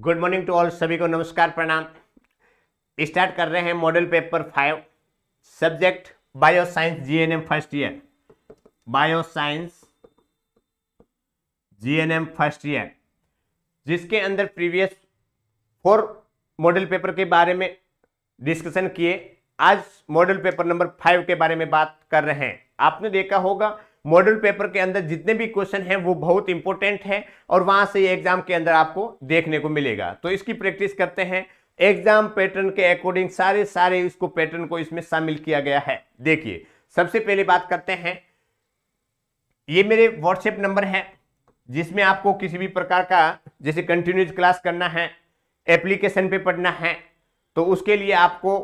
Good morning to all सभी को नमस्कार प्रणाम स्टार्ट कर रहे हैं model paper five subject bio science GNM first year bio science GNM first year जिसके अंदर प्रीवियस फोर मॉडल पेपर के बारे में डिस्कशन किए आज मॉडल पेपर नंबर फाइव के बारे में बात कर रहे हैं आपने देखा होगा मॉडल पेपर के अंदर जितने भी क्वेश्चन हैं वो बहुत इंपॉर्टेंट हैं और वहाँ से ये एग्जाम के अंदर आपको देखने को मिलेगा तो इसकी प्रैक्टिस करते हैं एग्जाम पैटर्न के अकॉर्डिंग सारे सारे इसको पैटर्न को इसमें शामिल किया गया है देखिए सबसे पहले बात करते हैं ये मेरे व्हाट्सएप नंबर है जिसमें आपको किसी भी प्रकार का जैसे कंटिन्यूस क्लास करना है एप्लीकेशन पे पढ़ना है तो उसके लिए आपको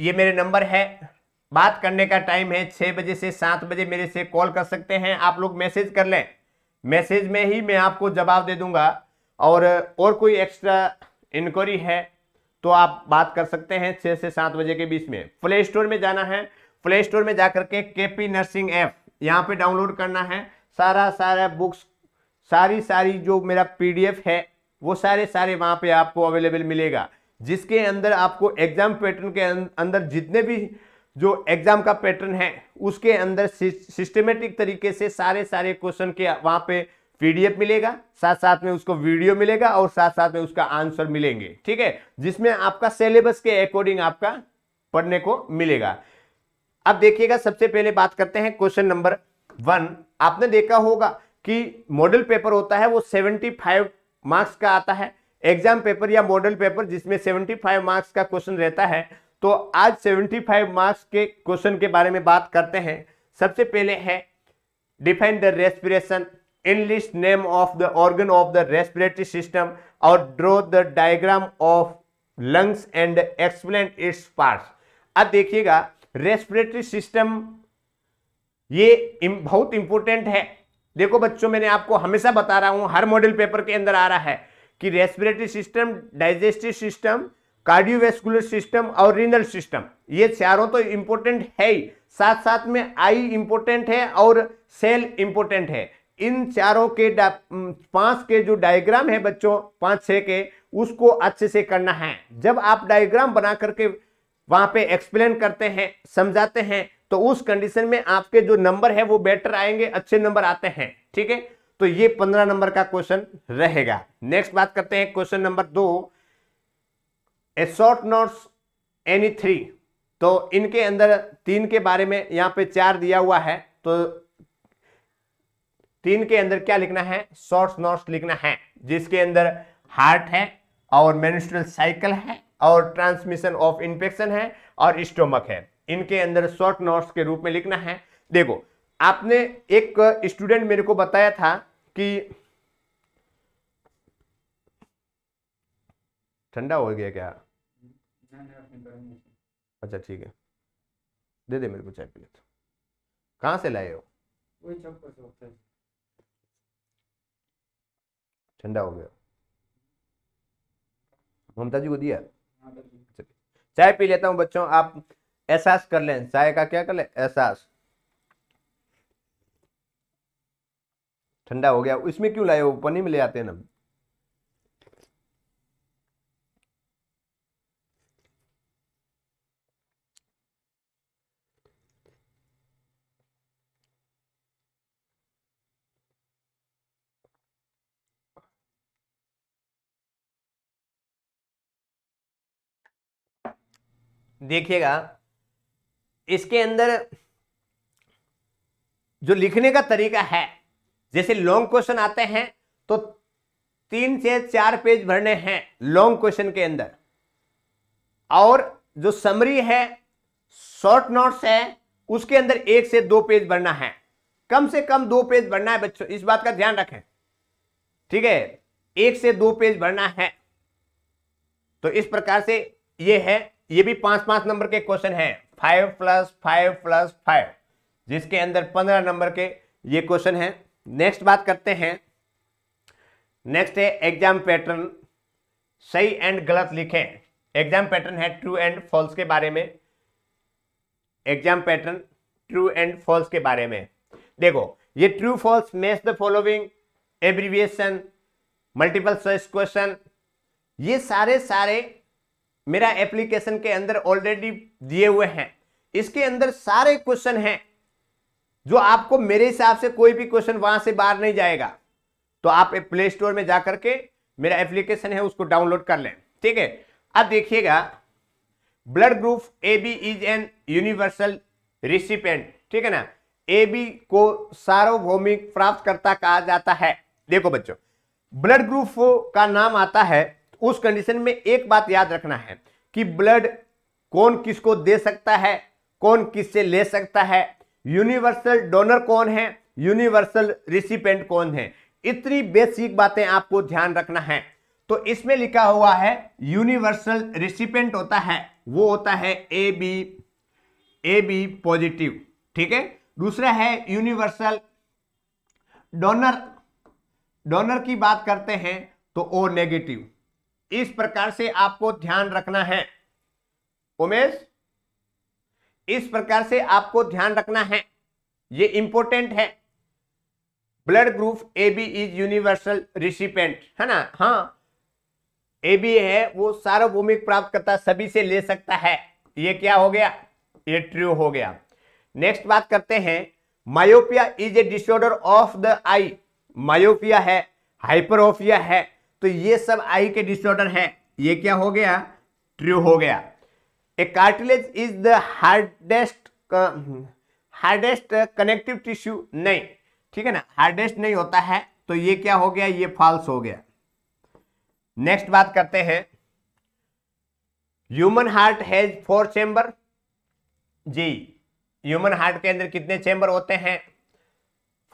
ये मेरे नंबर है बात करने का टाइम है छः बजे से सात बजे मेरे से कॉल कर सकते हैं आप लोग मैसेज कर लें मैसेज में ही मैं आपको जवाब दे दूंगा और और कोई एक्स्ट्रा इंक्वायरी है तो आप बात कर सकते हैं छः से सात बजे के बीच में प्ले स्टोर में जाना है प्ले स्टोर में जा कर के पी नर्सिंग ऐप यहाँ पे डाउनलोड करना है सारा सारा बुक्स सारी सारी जो मेरा एफ है वो सारे सारे वहाँ पर आपको अवेलेबल मिलेगा जिसके अंदर आपको एग्जाम पैटर्न के अं, अंदर जितने भी जो एग्जाम का पैटर्न है उसके अंदर सिस्टमेटिक तरीके से सारे सारे क्वेश्चन के वहां पे पीडीएफ मिलेगा साथ साथ में उसको वीडियो मिलेगा और साथ साथ में उसका आंसर मिलेंगे ठीक है जिसमें आपका सिलेबस के अकॉर्डिंग आपका पढ़ने को मिलेगा अब देखिएगा सबसे पहले बात करते हैं क्वेश्चन नंबर वन आपने देखा होगा कि मॉडल पेपर होता है वो सेवेंटी फाइव मार्क्स का आता है एग्जाम पेपर या मॉडल पेपर जिसमें सेवेंटी फाइव मार्क्स का क्वेश्चन रहता है तो आज 75 मार्क्स के क्वेश्चन के बारे में बात करते हैं सबसे पहले है define the respiration enlist name of the organ of the respiratory system और draw the diagram of lungs and explain its parts अब देखिएगा रेस्पिरेटरी सिस्टम ये बहुत इंपॉर्टेंट है देखो बच्चों मैंने आपको हमेशा बता रहा हूं हर मॉडल पेपर के अंदर आ रहा है कि respiratory system digestive system cardiovascular system और रीनल सिस्टम ये चारों तो इम्पोर्टेंट है ही साथ साथ में आई इम्पोर्टेंट है और सेल इम्पोर्टेंट है इन चारों के पांच के जो डायग्राम है बच्चों पांच छः के उसको अच्छे से करना है जब आप डायग्राम बना करके वहां पे एक्सप्लेन करते हैं समझाते हैं तो उस कंडीशन में आपके जो नंबर है वो बेटर आएंगे अच्छे नंबर आते हैं ठीक है तो ये पंद्रह नंबर का क्वेश्चन रहेगा नेक्स्ट बात करते हैं क्वेश्चन नंबर दो एसोट नोट्स एनी थ्री तो इनके अंदर तीन के बारे में यहाँ पे चार दिया हुआ है तो तीन के अंदर क्या लिखना है शॉर्ट नोट्स लिखना है जिसके अंदर हार्ट है और मेनिस्ट्रल साइकिल है और ट्रांसमिशन ऑफ इंफेक्शन है और स्टोमक है इनके अंदर शॉर्ट नोट्स के रूप में लिखना है देखो आपने एक स्टूडेंट मेरे को बताया था कि ठंडा हो गया क्या अच्छा ठीक है दे दे मेरे को चाय पी तो। कहाँ से लाए हो ठंडा हो गया ममता जी को दिया हाँ, चाय पी लेता हूँ बच्चों आप एहसास कर लें चाय का क्या कर लें एहसास ठंडा हो गया इसमें क्यों लाए हो पनी में ले आते हैं ना देखिएगा इसके अंदर जो लिखने का तरीका है जैसे लॉन्ग क्वेश्चन आते हैं तो तीन से चार पेज भरने हैं लॉन्ग क्वेश्चन के अंदर और जो समरी है शॉर्ट नोट्स है उसके अंदर एक से दो पेज भरना है कम से कम दो पेज भरना है बच्चों इस बात का ध्यान रखें ठीक है एक से दो पेज भरना है तो इस प्रकार से यह है ये भी पांच पांच नंबर के क्वेश्चन हैं five plus five plus five जिसके अंदर पंद्रह नंबर के ये क्वेश्चन हैं नेक्स्ट बात करते हैं नेक्स्ट है एग्जाम पैटर्न सही एंड गलत लिखें एग्जाम पैटर्न है ट्रू एंड फॉल्स के बारे में exam pattern true and false के बारे में देखो ये true false match the following abbreviation multiple choice question ये सारे सारे मेरा एप्लीकेशन के अंदर ऑलरेडी दिए हुए हैं इसके अंदर सारे क्वेश्चन हैं जो आपको मेरे हिसाब से कोई भी क्वेश्चन वहां से बाहर नहीं जाएगा तो आप प्ले स्टोर में जाकर के मेरा एप्लीकेशन है उसको डाउनलोड कर लें ठीक है अब देखिएगा blood group A B is an universal recipient ठीक है ना ए बी को सार्वभौमिक प्राप्तकर्ता कहा जाता है देखो बच्चों ब्लड ग्रुप का नाम आता है उस कंडीशन में एक बात याद रखना है कि ब्लड कौन किसको दे सकता है कौन किससे ले सकता है यूनिवर्सल डोनर कौन है यूनिवर्सल रिसिपेंट कौन है इतनी बेसिक बातें आपको ध्यान रखना है तो इसमें लिखा हुआ है यूनिवर्सल रिसिपेंट होता है वो होता है A B A B positive ठीक है दूसरा है यूनिवर्सल डोनर डोनर की बात करते हैं तो ओ नेगेटिव इस प्रकार से आपको ध्यान रखना है उमेश इस प्रकार से आपको ध्यान रखना है ये इंपॉर्टेंट है blood group A B is universal recipient है ना हाँ ए बी है वो सार्वभौमिक प्राप्तकर्ता सभी से ले सकता है ये क्या हो गया ये ट्रू हो गया नेक्स्ट बात करते हैं myopia is a disorder of the eye myopia है हाइपरोफिया है तो ये सब आई के डिसऑर्डर हैं ये क्या हो गया ट्रू हो गया a cartilage is the hardest hardest connective tissue नहीं ठीक है ना हार्डेस्ट नहीं होता है तो ये क्या हो गया ये फॉल्स हो गया नेक्स्ट बात करते हैं human heart has four chamber जी ह्यूमन हार्ट के अंदर कितने चेंबर होते हैं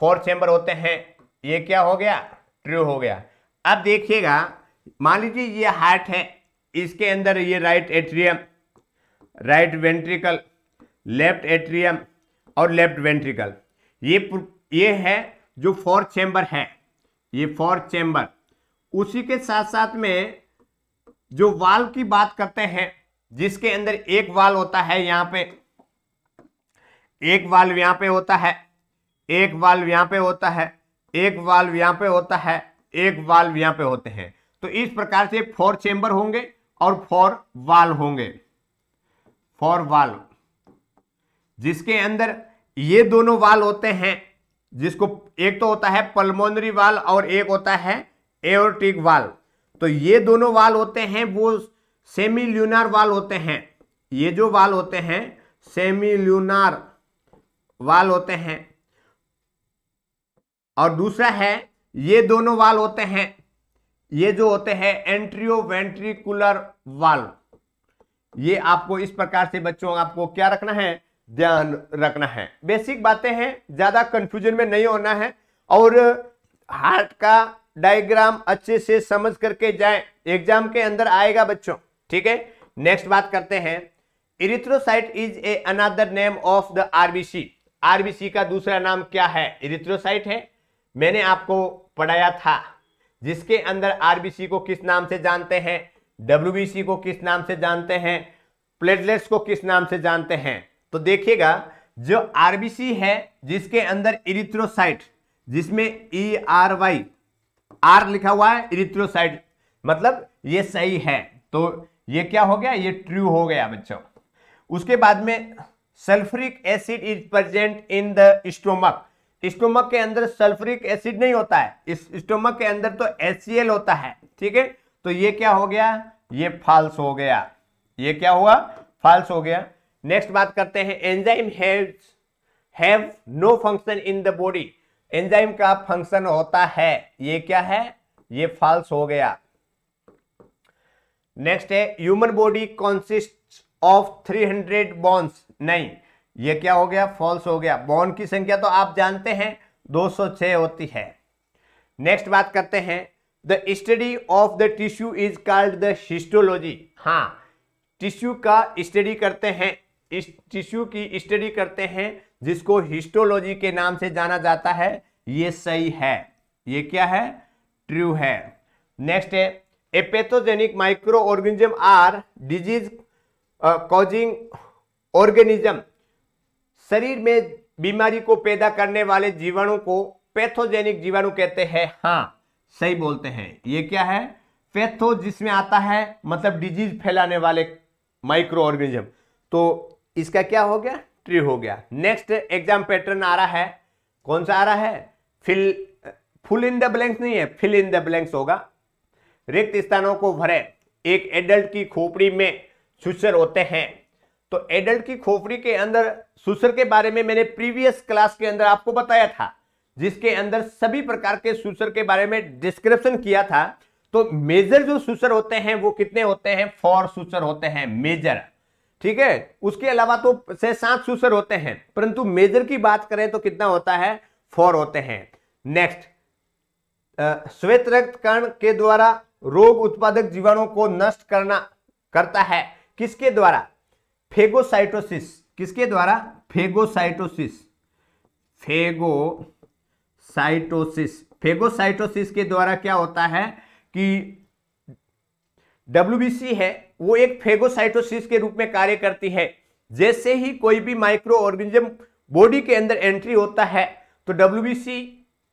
फोर चेंबर होते हैं ये क्या हो गया ट्रू हो गया अब देखिएगा मान लीजिए ये हार्ट है इसके अंदर ये right atrium right ventricle left atrium और लेफ्ट वेंट्रिकल ये ये है जो फोर चैम्बर है ये फोर चैम्बर उसी के साथ साथ में जो वाल की बात करते हैं जिसके अंदर एक वाल होता है यहाँ पे एक वाल्व यहाँ पे होता है एक वाल्व यहाँ पे होता है एक वाल्व यहाँ पे होता है एक वाल्व यहाँ पे होते हैं तो इस प्रकार से फोर चेंबर होंगे और फोर वाल्व होंगे फोर वाल्व जिसके अंदर ये दोनों वाल होते हैं जिसको एक तो होता है पल्मोनरी वाल और एक होता है एओर्टिक वाल तो ये दोनों वाल होते हैं वो सेमी ल्यूनार वाल होते हैं ये जो वाल होते हैं सेमी ल्यूनार वाल होते हैं और दूसरा है ये दोनों वाल होते हैं ये जो होते हैं एंट्रियो वेंट्रिकुलर वाल ये आपको इस प्रकार से बच्चों आपको क्या रखना है ध्यान रखना है बेसिक बातें हैं ज़्यादा कंफ्यूजन में नहीं होना है और हार्ट का डायग्राम अच्छे से समझ करके जाए एग्जाम के अंदर आएगा बच्चों ठीक है नेक्स्ट बात करते हैं erythrocyte is a another name of the RBC RBC का दूसरा नाम क्या है इरिथ्रोसाइट है मैंने आपको पढ़ाया था जिसके अंदर आरबीसी को किस नाम से जानते हैं डब्ल्यूबीसी को किस नाम से जानते हैं प्लेटलेट्स को किस नाम से जानते हैं तो देखिएगा जो आरबीसी है जिसके अंदर इरिथ्रोसाइट जिसमें ई आर वाई आर लिखा हुआ है इरिथ्रोसाइट मतलब ये सही है तो ये क्या हो गया ये ट्रू हो गया बच्चों उसके बाद में sulphuric acid is present in the stomach stomach के अंदर सल्फ्रिक एसिड नहीं होता है इस स्टोमक के अंदर तो एच होता है ठीक है तो ये क्या हो गया ये फाल्स हो गया ये क्या हुआ फाल्स हो गया नेक्स्ट बात करते हैं enzyme have no function in the body enzyme का फंक्शन होता है ये क्या है ये फाल्स हो गया नेक्स्ट है human body consist of 300 bones नहीं ये क्या हो गया फॉल्स हो गया बॉन्ड की संख्या तो आप जानते हैं 206 होती है नेक्स्ट बात करते हैं the study of the tissue is called the histology हाँ टिश्यू का स्टडी करते हैं इस टिश्यू की स्टडी करते हैं जिसको हिस्टोलॉजी के नाम से जाना जाता है ये सही है ये क्या है ट्रू है नेक्स्ट है apathogenic micro organism are disease causing organism शरीर में बीमारी को पैदा करने वाले जीवाणु को पैथोजेनिक जीवाणु कहते हैं हाँ सही बोलते हैं ये क्या है पैथो जिसमें आता है मतलब डिजीज फैलाने वाले माइक्रो ऑर्गेनिज्म तो इसका क्या हो गया ट्री हो गया नेक्स्ट एग्जाम पैटर्न आ रहा है कौन सा आ रहा है fill full in the blanks नहीं है फिल इन द ब्लैंक्स होगा रिक्त स्थानों को भरे एक एडल्ट की खोपड़ी में सुचर होते हैं तो एडल्ट की खोपड़ी के अंदर सुसर के बारे में मैंने प्रीवियस क्लास के अंदर आपको बताया था जिसके अंदर सभी प्रकार के सुसर के बारे में डिस्क्रिप्शन किया था तो मेजर जो सुसर होते हैं वो कितने होते हैं फॉर सुसर होते हैं मेजर ठीक है उसके अलावा तो से सात सुसर होते हैं परंतु मेजर की बात करें तो कितना होता है फोर होते हैं नेक्स्ट श्वेत रक्त कर्ण के द्वारा रोग उत्पादक जीवाणु को नष्ट करना करता है किसके द्वारा फेगोसाइटोसिस किसके द्वारा फेगोसाइटोसिस फेगोसाइटोसिस फेगोसाइटोसिस के द्वारा क्या होता है कि डब्ल्यू है वो एक फेगोसाइटोसिस के रूप में कार्य करती है जैसे ही कोई भी माइक्रो ऑर्गेनिज्म बॉडी के अंदर एंट्री होता है तो डब्ल्यू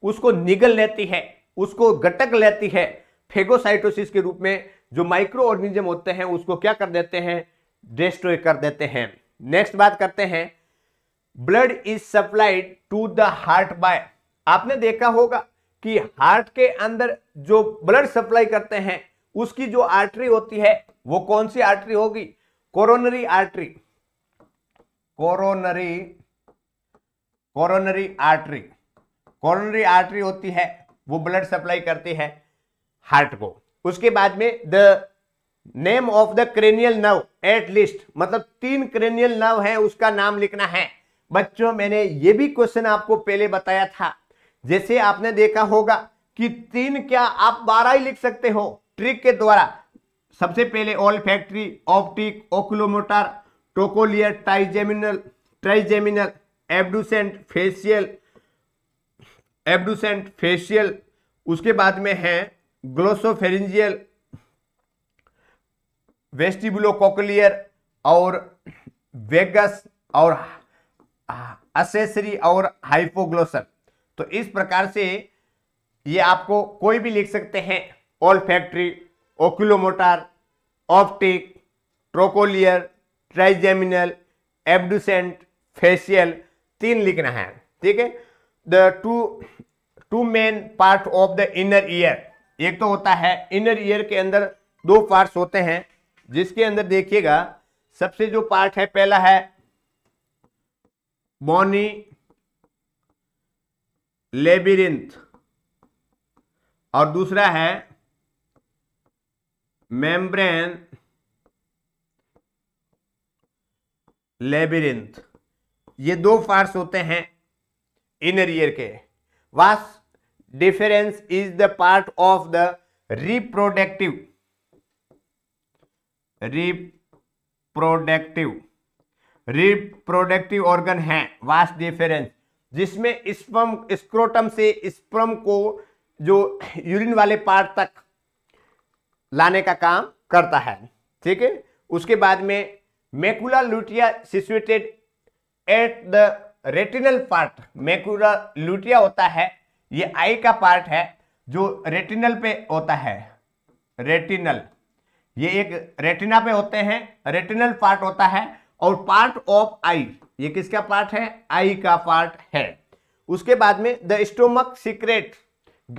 उसको निगल लेती है उसको घटक लेती है फेगोसाइटोसिस के रूप में जो माइक्रो ऑर्गेनिज्म होते हैं उसको क्या कर देते हैं डिस्ट्रॉय कर देते हैं नेक्स्ट बात करते हैं blood is supplied to the heart by आपने देखा होगा कि हार्ट के अंदर जो ब्लड सप्लाई करते हैं उसकी जो आर्टरी होती है वो कौन सी आर्टरी होगी coronary artery coronary coronary artery coronary artery होती है वो ब्लड सप्लाई करती है हार्ट को उसके बाद में the name of the cranial nerve at least मतलब तीन क्रेनियल नव है उसका नाम लिखना है बच्चों मैंने ये भी क्वेश्चन आपको पहले बताया था जैसे आपने देखा होगा कि तीन क्या आप बारह ही लिख सकते हो ट्रिक के द्वारा सबसे पहले olfactory optic oculomotor trochlear trigeminal trigeminal abducent facial abducent facial उसके बाद में है ग्लोसोफेरिंजियल वेस्टिबुलो कोकलियर और वेगस और असेसरी और हाइपोग्लोसर तो इस प्रकार से ये आपको कोई भी लिख सकते हैं olfactory oculomotor optic trochlear trigeminal abducent facial तीन लिखना है ठीक है the two two main part of the inner ear एक तो होता है इनर ईयर के अंदर दो पार्ट्स होते हैं जिसके अंदर देखिएगा सबसे जो पार्ट है पहला है बॉनी लेबिरिंथ और दूसरा है मेम्ब्रेन लेबिरिंथ ये दो पार्ट्स होते हैं इनर ईयर के vas deferens is the part of the reproductive reproductive reproductive organ है वास्ट डिफरेंस जिसमें स्पम स्क्रोटम से स्प्रम को जो यूरिन वाले पार्ट तक लाने का काम करता है ठीक है उसके बाद में macula lutea situated at the retinal part macula lutea होता है ये आई का पार्ट है जो रेटिनल पे होता है रेटिनल ये एक रेटिना पे होते हैं रेटिनल पार्ट होता है और पार्ट ऑफ आई ये किसका पार्ट है आई का पार्ट है उसके बाद में the stomach secrete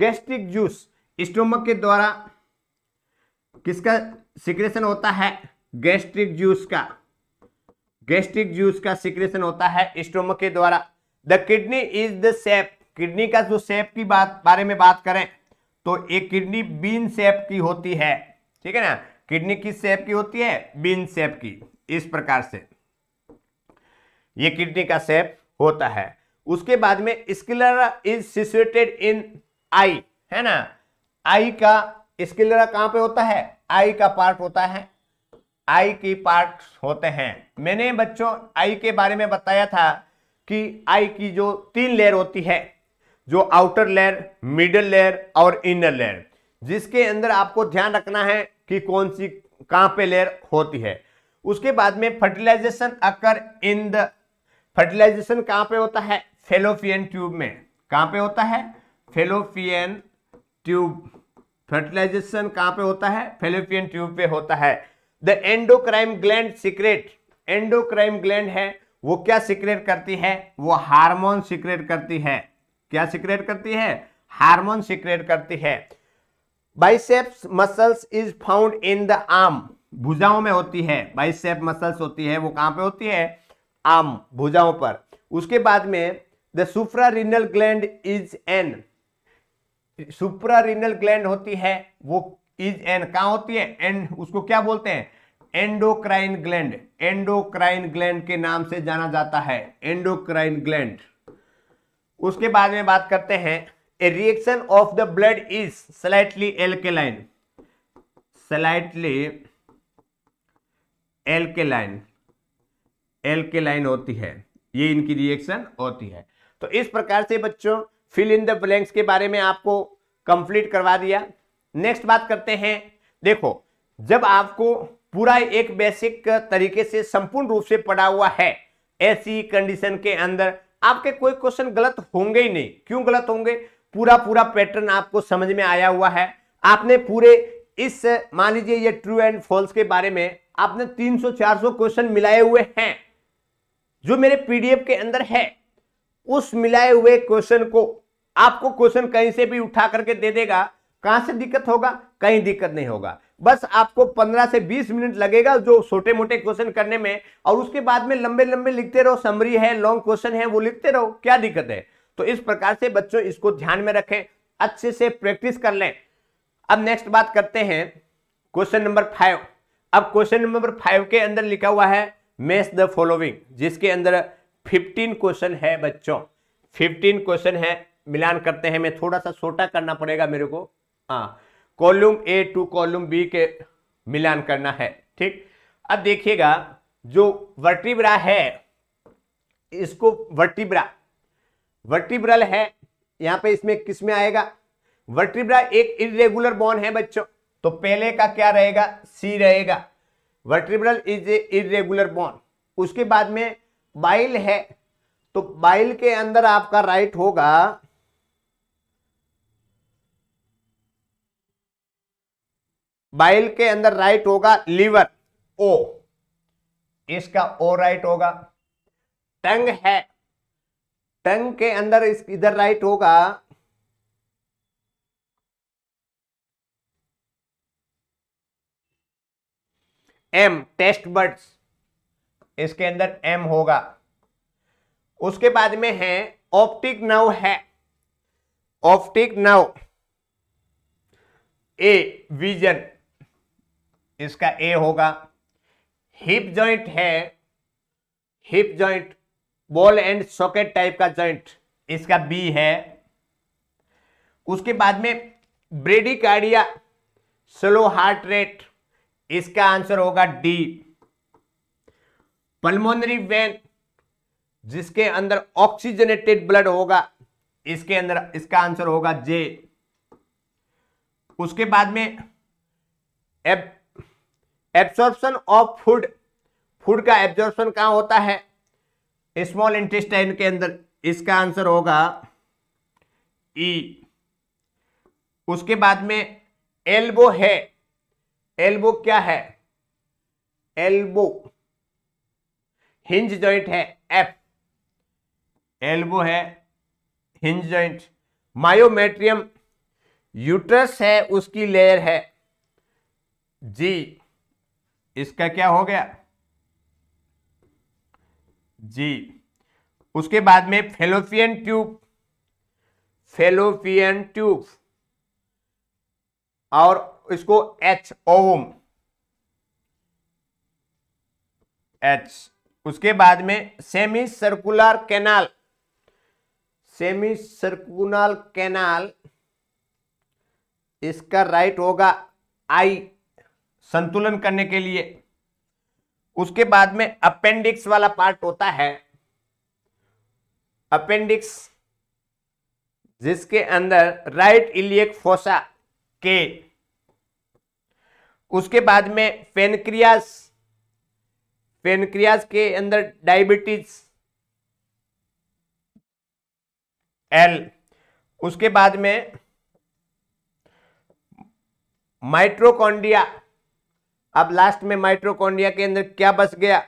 gastric juice stomach के द्वारा किसका सिक्रेशन होता है गैस्ट्रिक जूस का गैस्ट्रिक जूस का सिक्रेशन होता है स्टोमक के द्वारा the kidney is the shape kidney का जो सेप की बात बारे में बात करें तो एक किडनी बीन सेप की होती है ठीक है ना किडनी किस शेप की होती है बिन शेप की इस प्रकार से ये किडनी का शेप होता है उसके बाद में स्किलरा इज सिचुएटेड इन आई है ना आई का स्किलरा कहां पे होता है आई का पार्ट होता है आई की पार्ट होते हैं मैंने बच्चों आई के बारे में बताया था कि आई की जो तीन लेयर होती है जो आउटर लेयर मिडल लेयर और इनर लेयर जिसके अंदर आपको ध्यान रखना है कि कौन सी कहां पे लेयर होती है उसके बाद में fertilisation occur in the fertilisation कहां पे होता है फेलोफियन ट्यूब में कहां पे होता है फेलोफियन ट्यूब फर्टिलाइजेशन कहां पे होता है फेलोफियन ट्यूब पे होता है the endocrine gland secrete endocrine gland है वो क्या सीक्रेट करती है वो हार्मोन सीक्रेट करती है क्या सीक्रेट करती है हार्मोन सिक्रेट करती है biceps muscles is found in the arm भुजाओं में होती है बाइसेप मसल्स होती है वो कहां पे होती है आर्म भुजाओं पर उसके बाद में the suprarenal gland is an suprarenal gland होती है वो इज एन कहा होती है एंड उसको क्या बोलते हैं एंडोक्राइन ग्लैंड एंडोक्राइन ग्लैंड के नाम से जाना जाता है एंडोक्राइन ग्लैंड उसके बाद में बात करते हैं a reaction of the blood is slightly alkaline slightly alkaline alkaline होती है ये इनकी रिएक्शन होती है तो इस प्रकार से बच्चों फिल इन द ब्लैंक्स के बारे में आपको कंप्लीट करवा दिया नेक्स्ट बात करते हैं देखो जब आपको पूरा एक बेसिक तरीके से संपूर्ण रूप से पढ़ा हुआ है ऐसी कंडीशन के अंदर आपके कोई क्वेश्चन गलत होंगे ही नहीं क्यों गलत होंगे पूरा पूरा पैटर्न आपको समझ में आया हुआ है आपने पूरे इस मान लीजिए ये ट्रू एंड फॉल्स के बारे में आपने 300-400 क्वेश्चन मिलाए हुए हैं जो मेरे पीडीएफ के अंदर है उस मिलाए हुए क्वेश्चन को आपको क्वेश्चन कहीं से भी उठा करके दे देगा कहां से दिक्कत होगा कहीं दिक्कत नहीं होगा बस आपको 15 से 20 मिनट लगेगा जो छोटे मोटे क्वेश्चन करने में और उसके बाद में लंबे लंबे लिखते रहो समरी है लॉन्ग क्वेश्चन है वो लिखते रहो क्या दिक्कत है तो इस प्रकार से बच्चों इसको ध्यान में रखें अच्छे से प्रैक्टिस कर लें अब नेक्स्ट बात करते हैं क्वेश्चन नंबर फाइव अब क्वेश्चन नंबर फाइव के अंदर लिखा हुआ है मेस द फॉलोविंग जिसके अंदर फिफ्टीन क्वेश्चन है बच्चों फिफ्टीन क्वेश्चन है मिलान करते हैं मैं थोड़ा सा छोटा करना पड़ेगा मेरे को हाँ column A to column B के मिलान करना है ठीक अब देखिएगा जो वर्टिब्रा है इसको वर्टिब्रा वर्टिब्रल है यहां पे इसमें किस में आएगा वर्टिब्रा एक इरेगुलर बोन है बच्चों तो पहले का क्या रहेगा सी रहेगा vertebral is a irregular bone उसके बाद में बाइल है तो बाइल के अंदर आपका राइट होगा बाइल के अंदर राइट होगा लीवर ओ इसका ओ राइट होगा टंग है टंग के अंदर इस इधर राइट होगा एम टेस्ट बर्ड्स इसके अंदर एम होगा उसके बाद में है ऑप्टिक नव है ऑप्टिक नव ए विजन इसका ए होगा हिप जॉइंट है hip joint ball and socket type का जॉइंट इसका बी है उसके बाद में ब्रेडिकार्डिया स्लो हार्ट रेट इसका आंसर होगा डी पल्मोनरी वेन जिसके अंदर ऑक्सीजनेटेड ब्लड होगा इसके अंदर इसका आंसर होगा जे उसके बाद में एब्सॉर्प्शन ऑफ फूड फूड का एब्जॉर्प्शन कहां होता है स्मॉल इंटेस्टाइन के अंदर इसका आंसर होगा ई e. उसके बाद में एल्बो है एल्बो क्या है एल्बो हिंज जॉइंट है एफ एल्बो है हिंज जॉइंट मायोमेट्रियम यूट्रस है उसकी लेयर है जी इसका क्या हो गया जी उसके बाद में फेलोपियन ट्यूब फेलोपियन ट्यूब और इसको एच ओम एच उसके बाद में semi circular canal semi circular canal इसका राइट होगा आई संतुलन करने के लिए उसके बाद में अपेंडिक्स वाला पार्ट होता है अपेंडिक्स जिसके अंदर राइट इलियक फोसा के उसके बाद में पेनक्रियास पेनक्रियास के अंदर डायबिटीज एल उसके बाद में माइट्रोकॉन्डिया अब लास्ट में माइट्रोकॉन्ड्रिया के अंदर क्या बच गया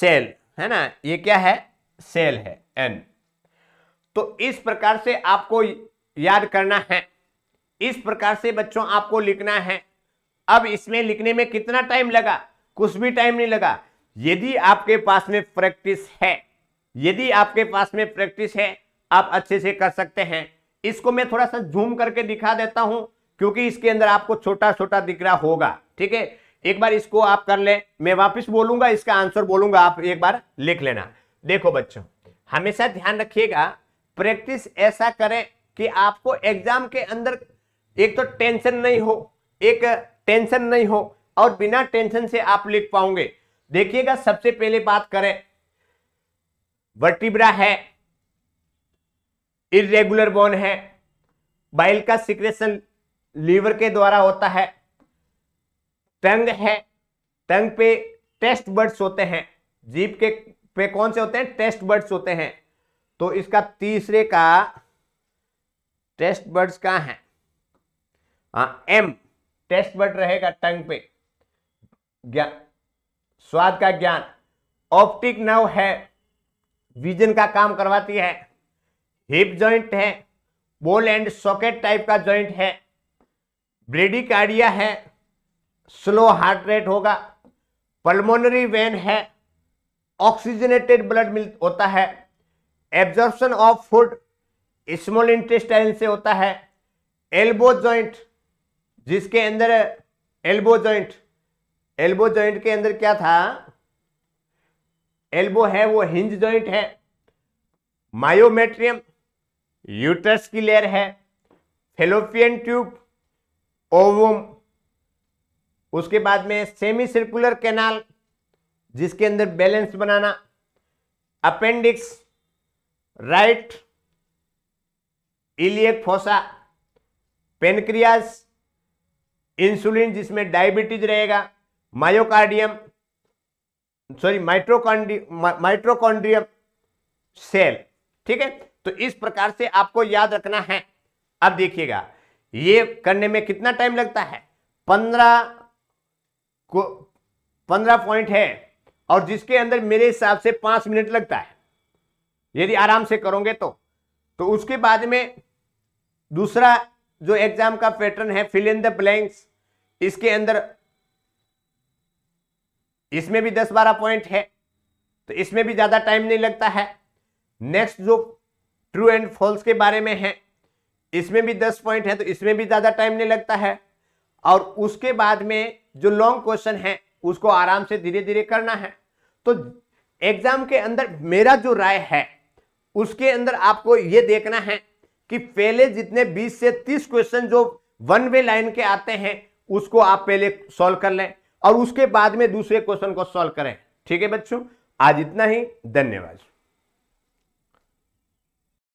सेल है ना ये क्या है सेल है एन तो इस प्रकार से आपको याद करना है इस प्रकार से बच्चों आपको लिखना है अब इसमें लिखने में कितना टाइम लगा कुछ भी टाइम नहीं लगा यदि आपके पास में प्रैक्टिस है यदि आपके पास में प्रैक्टिस है आप अच्छे से कर सकते हैं इसको मैं थोड़ा सा जूम करके दिखा देता हूं क्योंकि इसके अंदर आपको छोटा छोटा दिख रहा होगा ठीक है एक बार इसको आप कर ले मैं वापस बोलूंगा इसका आंसर बोलूंगा आप एक बार लिख लेना देखो बच्चों हमेशा ध्यान रखिएगा प्रैक्टिस ऐसा करें कि आपको एग्जाम के अंदर एक तो टेंशन नहीं हो एक टेंशन नहीं हो और बिना टेंशन से आप लिख पाओगे देखिएगा सबसे पहले बात करें वर्टिब्रा है इरेगुलर बोन है बाइल का सिक्रेशन लीवर के द्वारा होता है टंग है टंग पे टेस्ट बर्ड्स होते हैं जीप के पे कौन से होते हैं टेस्ट बर्ड्स होते हैं तो इसका तीसरे का टेस्ट बर्ड्स कहाँ है हाँ एम टेस्ट बर्ड रहेगा टंग पे ज्ञान स्वाद का ज्ञान ऑप्टिक नव है विजन का काम करवाती है हिप जॉइंट है बोल एंड सॉकेट टाइप का जॉइंट है ब्रेडिकार्डिया है स्लो हार्ट रेट होगा पल्मोनरी वेन है ऑक्सीजनेटेड ब्लड मिल होता है absorption of food small intestine से होता है एल्बो जॉइंट जिसके अंदर एल्बो जॉइंट एल्बो जॉइंट के अंदर क्या था एल्बो है वो हिंज जॉइंट है मायोमेट्रियम यूट्रस की लेयर है फेलोपियन ट्यूब ओवम उसके बाद में सेमी सर्कुलर कैनाल जिसके अंदर बैलेंस बनाना appendix right iliac fossa pancreas insulin जिसमें डायबिटीज रहेगा myocardium sorry mitochondrium mitochondrium cell ठीक है तो इस प्रकार से आपको याद रखना है अब देखिएगा ये करने में कितना टाइम लगता है पंद्रह को पंद्रह पॉइंट है और जिसके अंदर मेरे हिसाब से पांच मिनट लगता है यदि आराम से करोगे तो तो उसके बाद में दूसरा जो एग्जाम का पैटर्न है फिल इन द ब्लैंक्स इसके अंदर इसमें भी दस बारह पॉइंट है तो इसमें भी ज्यादा टाइम नहीं लगता है नेक्स्ट जो ट्रू एंड फॉल्स के बारे में है इसमें भी दस पॉइंट है तो इसमें भी ज़्यादा टाइम नहीं लगता है और उसके बाद में जो लॉन्ग क्वेश्चन है उसको आराम से धीरे धीरे करना है तो एग्जाम के अंदर मेरा जो राय है उसके अंदर आपको यह देखना है कि पहले जितने 20 से 30 क्वेश्चन जो वन वे लाइन के आते हैं उसको आप पहले सॉल्व कर लें और उसके बाद में दूसरे क्वेश्चन को सॉल्व करें ठीक है बच्चों आज इतना ही धन्यवाद